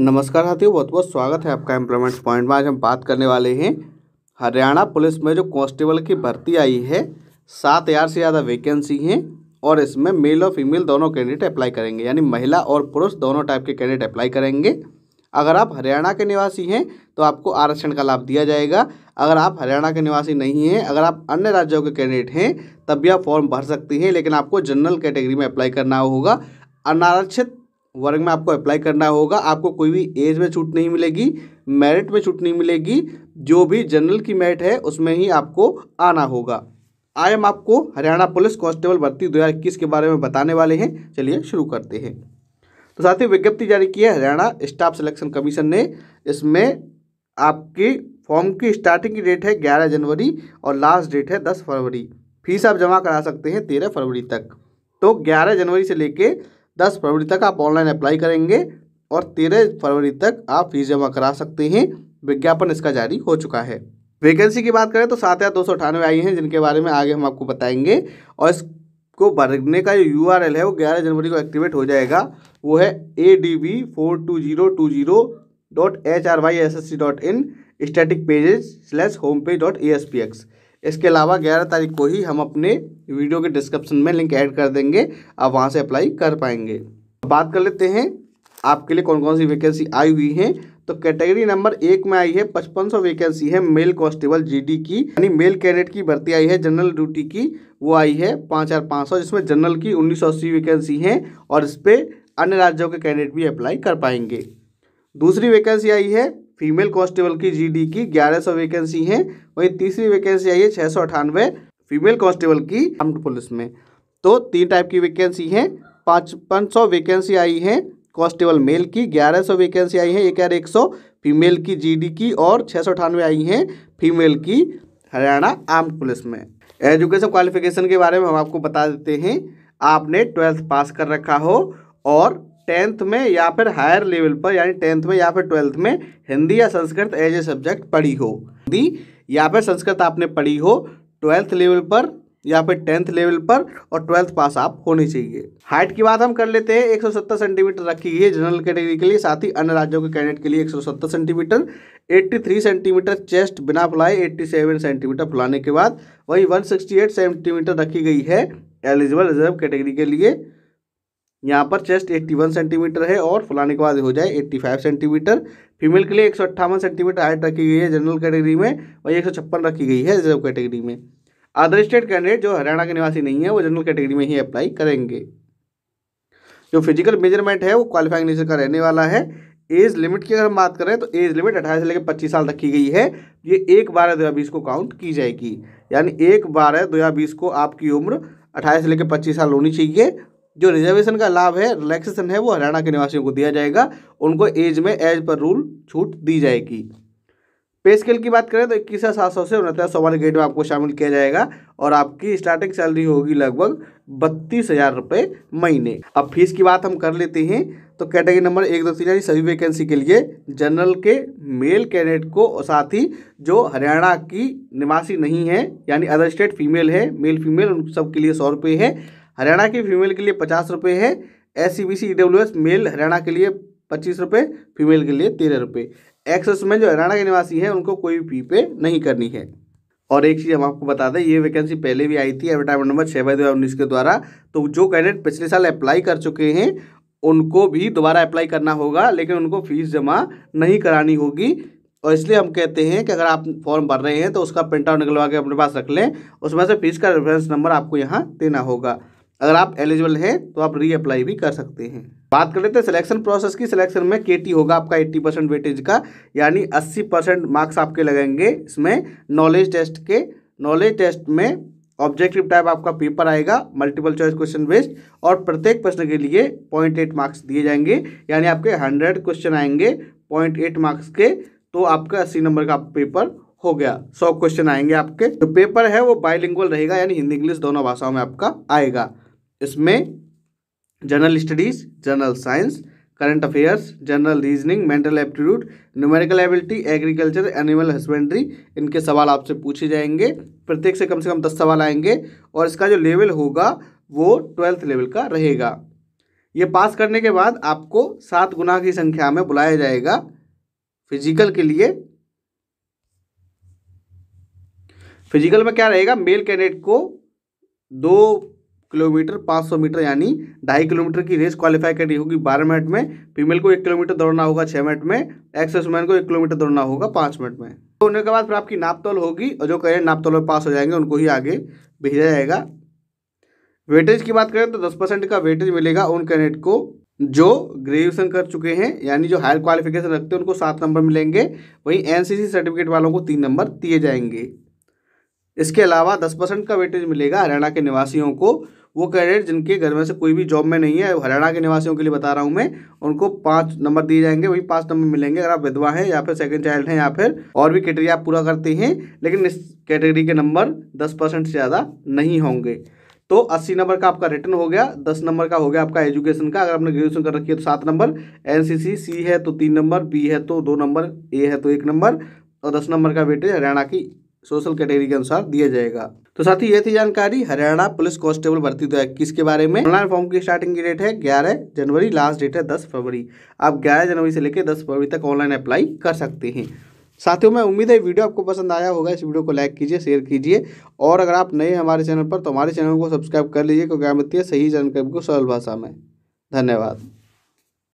नमस्कार साथियों बहुत बहुत स्वागत है आपका एम्प्लॉयमेंट पॉइंट में आज हम बात करने वाले हैं हरियाणा पुलिस में जो कांस्टेबल की भर्ती आई है सात हज़ार से ज़्यादा वैकेंसी हैं और इसमें मेल और फीमेल दोनों कैंडिडेट अप्लाई करेंगे यानी महिला और पुरुष दोनों टाइप के कैंडिडेट अप्लाई करेंगे अगर आप हरियाणा के निवासी हैं तो आपको आरक्षण का लाभ दिया जाएगा अगर आप हरियाणा के निवासी नहीं हैं अगर आप अन्य राज्यों के कैंडिडेट हैं तब भी आप फॉर्म भर सकती हैं लेकिन आपको जनरल कैटेगरी में अप्लाई करना होगा अनारक्षित वर्ग में आपको अप्लाई करना होगा आपको कोई भी एज में छूट नहीं मिलेगी मेरिट में छूट नहीं मिलेगी जो भी जनरल की मेरिट है उसमें ही आपको आना होगा आई एम आपको हरियाणा पुलिस कांस्टेबल भर्ती इक्कीस के बारे में बताने वाले हैं चलिए शुरू करते हैं तो साथ ही विज्ञप्ति जारी की है हरियाणा स्टाफ सिलेक्शन कमीशन ने इसमें आपके फॉर्म की स्टार्टिंग की डेट है ग्यारह जनवरी और लास्ट डेट है दस फरवरी फीस आप जमा करा सकते हैं तेरह फरवरी तक तो ग्यारह जनवरी से लेके दस फरवरी तक आप ऑनलाइन अप्लाई करेंगे और तेरह फरवरी तक आप फीस जमा करा सकते हैं विज्ञापन इसका जारी हो चुका है वैकेंसी की बात करें तो सात हज़ार दो सौ अठानवे आई हैं जिनके बारे में आगे हम आपको बताएंगे और इसको भरने का जो यू आर एल है वो ग्यारह जनवरी को एक्टिवेट हो जाएगा वो है A D B four two zero two zero dot H R Y S S C dot in static pages slash home page dot A S P X इसके अलावा ग्यारह तारीख को ही हम अपने वीडियो के डिस्क्रिप्शन में लिंक ऐड कर देंगे आप वहाँ से अप्लाई कर पाएंगे बात कर लेते हैं आपके लिए कौन कौन सी वैकेंसी आई हुई हैं तो कैटेगरी नंबर एक में आई है पचपन सौ वैकेंसी है मेल कांस्टेबल जीडी की यानी मेल कैडेट की भर्ती आई है जनरल ड्यूटी की वो आई है पाँच हज़ार पाँच सौ जिसमें जनरल की उन्नीस सौ अस्सी वैकेंसी हैं और इस पर अन्य राज्यों के कैंडिडेट भी अप्लाई कर पाएंगे दूसरी वैकेंसी आई है फीमेल कांस्टेबल की जीडी की 1100 वैकेंसी है वहीं तीसरी वैकेंसी आई है छः सौ अठानवे फीमेल कांस्टेबल की आर्म्ड पुलिस में तो तीन टाइप की वैकेंसी है पाँच पाँच सौ वैकेंसी आई है कांस्टेबल मेल की ग्यारह सौ वैकेंसी आई है एक हज़ार एक सौ फीमेल की जीडी की और छः सौ अठानवे आई हैं फीमेल की हरियाणा आर्म्ड पुलिस में एजुकेशन क्वालिफिकेशन के बारे में हम आपको बता देते हैं आपने ट्वेल्थ पास कर रखा हो और टेंथ में या फिर हायर लेवल पर यानी टेंथ में या फिर ट्वेल्थ में हिंदी या संस्कृत एज ए सब्जेक्ट पढ़ी हो हिंदी या फिर संस्कृत आपने पढ़ी हो ट्वेल्थ लेवल पर या फिर टेंथ लेवल पर और ट्वेल्थ पास आप होनी चाहिए हाइट की बात हम कर लेते हैं 170 सेंटीमीटर रखी है जनरल कैटेगरी के लिए साथ ही अन्य राज्यों के कैंडिडेट के लिए 170 सेंटीमीटर 83 सेंटीमीटर चेस्ट बिना फुलाए 87 सेंटीमीटर फुलाने के बाद वही 168 सेंटीमीटर रखी गई है एलिजिबल रिजर्व कैटेगरी के लिए यहाँ पर चेस्ट 81 सेंटीमीटर है और फुलाने के बाद हो जाए 85 सेंटीमीटर फीमेल के लिए एक सेंटीमीटर हाइट रखी गई है जनरल कैटेगरी में और एक रखी गई है रिजर्व कैटेगरी में अदर स्टेट कैंडिडेट जो हरियाणा के निवासी नहीं है वो जनरल कैटेगरी में ही अप्लाई करेंगे जो फिजिकल मेजरमेंट है वो क्वालिफाइंग नेचर का रहने वाला है एज लिमिट की अगर हम बात करें तो एज लिमिट अठारह से लेकर पच्चीस साल रखी गई है ये एक बारह दो हज़ार बीस को काउंट की जाएगी यानी एक बारह दो हज़ार बीस को आपकी उम्र अट्ठाईस से लेकर पच्चीस साल होनी चाहिए जो रिजर्वेशन का लाभ है रिलैक्सेशन है वो हरियाणा के निवासियों को दिया जाएगा उनको एज में एज पर रूल छूट दी जाएगी पे स्केल की बात करें तो इक्कीस हज़ार सात सौ से उनतीस सौ वाले ग्रेड में आपको शामिल किया जाएगा और आपकी स्टार्टिंग सैलरी होगी लगभग बत्तीस हज़ार रुपये महीने अब फीस की बात हम कर लेते हैं तो कैटेगरी नंबर एक दो तीन यानी सभी वैकेंसी के लिए जनरल के मेल कैंडिडेट को और साथ ही जो हरियाणा की निवासी नहीं है यानी अदर स्टेट फीमेल है मेल फीमेल उन सब के लिए सौ रुपये है हरियाणा की फीमेल के लिए पचास रुपये है S C B C E male Haryana के लिए पच्चीस रुपये फीमेल के लिए तेरह रुपये एक्समैन जो हरियाणा के निवासी हैं उनको कोई फी पे नहीं करनी है और एक चीज़ हम आपको बता दें ये वैकेंसी पहले भी आई थी एडवर्टाइजमेंट नंबर छः बाई दो हज़ार उन्नीस के द्वारा तो जो कैंडिडेट पिछले साल अप्लाई कर चुके हैं उनको भी दोबारा अप्लाई करना होगा लेकिन उनको फीस जमा नहीं करानी होगी और इसलिए हम कहते हैं कि अगर आप फॉर्म भर रहे हैं तो उसका प्रिंट आउट निकलवा के अपने पास रख लें उसमें से फीस का रेफरेंस नंबर आपको यहाँ देना होगा अगर आप एलिजिबल हैं तो आप रीअप्लाई भी कर सकते हैं बात कर लेते हैं सिलेक्शन प्रोसेस की सिलेक्शन में केटी होगा आपका 80 परसेंट वेटेज का यानी 80 परसेंट मार्क्स आपके लगेंगे इसमें नॉलेज टेस्ट के नॉलेज टेस्ट में ऑब्जेक्टिव टाइप आपका पेपर आएगा मल्टीपल चॉइस क्वेश्चन बेस्ड और प्रत्येक प्रश्न के लिए पॉइंट एट मार्क्स दिए जाएंगे यानी आपके हंड्रेड क्वेश्चन आएंगे पॉइंट एट मार्क्स के तो आपका अस्सी नंबर का पेपर हो गया सौ क्वेश्चन आएंगे आपके जो पेपर है वो बाइलिंगुअल रहेगा यानी हिंदी इंग्लिश दोनों भाषाओं में आपका आएगा इसमें general studies general science current affairs general reasoning mental aptitude numerical ability agriculture animal husbandry इनके सवाल आपसे पूछे जाएंगे प्रत्येक से कम से कम दस सवाल आएंगे और इसका जो लेवल होगा वो ट्वेल्थ लेवल का रहेगा ये पास करने के बाद आपको सात गुना की संख्या में बुलाया जाएगा फिजिकल के लिए फिजिकल में क्या रहेगा मेल कैंडिडेट को दो किलोमीटर 500 मीटर यानी ढाई किलोमीटर की रेस क्वालिफाई करनी होगी बारह मिनट में फीमेल को एक किलोमीटर दौड़ना होगा छः मिनट में एक्समैन को एक किलोमीटर दौड़ना होगा पाँच मिनट में तो होने के बाद फिर आपकी नापतौल होगी और जो करें नापतौल में पास हो जाएंगे उनको ही आगे भेजा जाएगा वेटेज की बात करें तो दस परसेंट का वेटेज मिलेगा उन कैंडिडेट को जो ग्रेजुएशन कर चुके हैं यानी जो हायर क्वालिफिकेशन रखते हैं उनको सात नंबर मिलेंगे वहीं एनसीसी सर्टिफिकेट वालों को तीन नंबर दिए जाएंगे इसके अलावा दस परसेंट का वेटेज मिलेगा हरियाणा के निवासियों को वो कैंडिडेट जिनके घर में से कोई भी जॉब में नहीं है हरियाणा के निवासियों के लिए बता रहा हूँ मैं उनको पाँच नंबर दिए जाएंगे वही पाँच नंबर मिलेंगे अगर आप विधवा हैं या फिर सेकेंड चाइल्ड हैं या फिर और भी कैटेगरी आप पूरा करते हैं लेकिन इस कैटेगरी के नंबर दस परसेंट से ज़्यादा नहीं होंगे तो अस्सी नंबर का आपका रिटर्न हो गया दस नंबर का हो गया आपका एजुकेशन का अगर आपने ग्रेजुएशन कर रखी है तो सात नंबर सी सी है तो तीन नंबर बी है तो दो नंबर ए है तो एक नंबर और दस नंबर का वेटेज हरियाणा की सोशल कैटेगरी के अनुसार दिया जाएगा तो साथ ही ये थी जानकारी हरियाणा पुलिस कांस्टेबल भर्ती दो इक्कीस के बारे में ऑनलाइन फॉर्म की स्टार्टिंग की डेट है ग्यारह जनवरी लास्ट डेट है दस फरवरी आप ग्यारह जनवरी से लेकर दस फरवरी तक ऑनलाइन अप्लाई कर सकते हैं साथियों मैं उम्मीद है वीडियो आपको पसंद आया होगा इस वीडियो को लाइक कीजिए शेयर कीजिए और अगर आप नए हमारे चैनल पर तो हमारे चैनल को सब्सक्राइब कर लीजिए क्योंकि हम सही जानकारी को सरल भाषा में धन्यवाद